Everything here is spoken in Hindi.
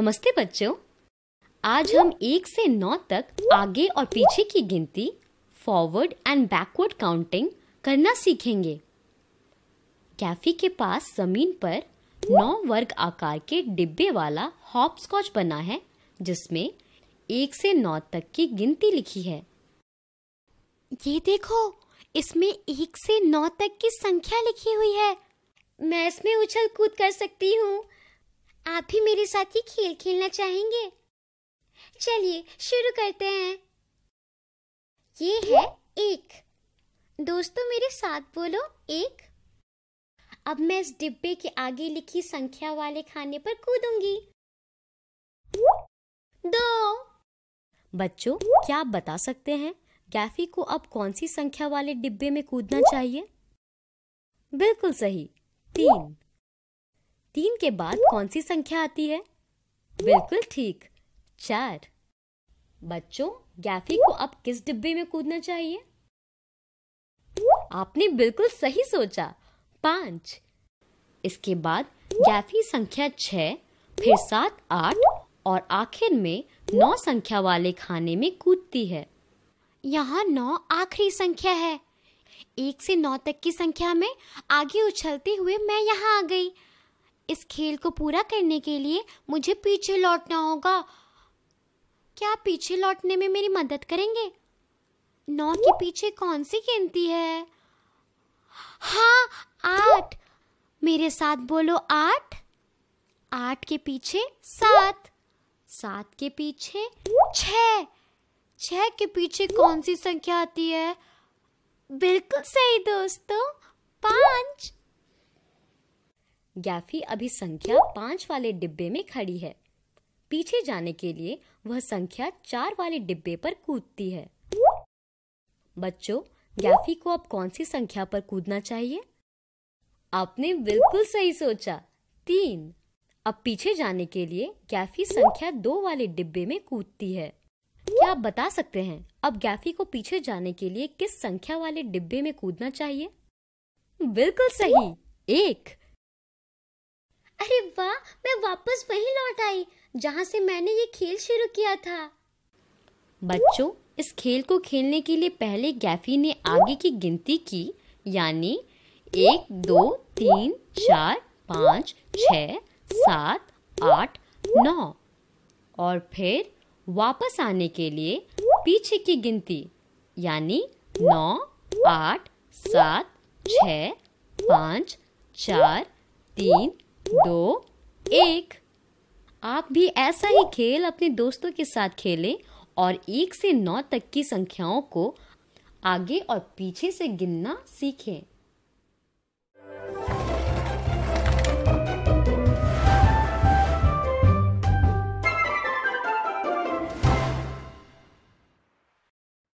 नमस्ते बच्चों आज हम एक से नौ तक आगे और पीछे की गिनती फॉरवर्ड एंड बैकवर्ड काउंटिंग करना सीखेंगे कैफी के पास जमीन पर नौ वर्ग आकार के डिब्बे वाला हॉप स्कॉच बना है जिसमें एक से नौ तक की गिनती लिखी है ये देखो इसमें एक से नौ तक की संख्या लिखी हुई है मैं इसमें उछल कूद कर सकती हूँ आप भी मेरे साथ ही खेल खेलना चाहेंगे चलिए शुरू करते हैं ये है एक दोस्तों मेरे साथ बोलो एक अब मैं इस डिब्बे के आगे लिखी संख्या वाले खाने पर कूदूंगी दो बच्चों क्या आप बता सकते हैं गैफी को अब कौन सी संख्या वाले डिब्बे में कूदना चाहिए बिल्कुल सही तीन तीन के बाद कौन सी संख्या आती है बिल्कुल ठीक चार बच्चों गैफी को अब किस डिब्बे में कूदना चाहिए आपने बिल्कुल सही सोचा पांच इसके बाद गैफी संख्या छह फिर सात आठ और आखिर में नौ संख्या वाले खाने में कूदती है यहाँ नौ आखिरी संख्या है एक से नौ तक की संख्या में आगे उछलते हुए मैं यहाँ आ गई इस खेल को पूरा करने के लिए मुझे पीछे लौटना होगा क्या पीछे लौटने में मेरी मदद करेंगे नौ के पीछे कौन सी गिनती है हाँ आठ मेरे साथ बोलो आठ आठ के पीछे सात सात के पीछे छ छ के पीछे कौन सी संख्या आती है बिल्कुल सही दोस्तों गैफी अभी संख्या पांच वाले डिब्बे में खड़ी है पीछे जाने के लिए वह संख्या चार वाले डिब्बे पर कूदती है बच्चों गैफी को अब कौन सी संख्या पर कूदना चाहिए आपने बिल्कुल सही सोचा तीन अब पीछे जाने के लिए गैफी संख्या दो वाले डिब्बे में कूदती है क्या आप बता सकते हैं अब गैफी को पीछे जाने के लिए किस संख्या वाले डिब्बे में कूदना चाहिए बिल्कुल सही एक अरे वाह मैं वापस वहीं लौट आई जहाँ से मैंने ये खेल शुरू किया था बच्चों इस खेल को खेलने के लिए पहले गैफी ने आगे की गिनती की यानी एक दो तीन चार पाँच छ सात आठ नौ और फिर वापस आने के लिए पीछे की गिनती यानी नौ आठ सात छ पाँच चार तीन दो एक आप भी ऐसा ही खेल अपने दोस्तों के साथ खेलें और एक से नौ तक की संख्याओं को आगे और पीछे से गिनना सीखें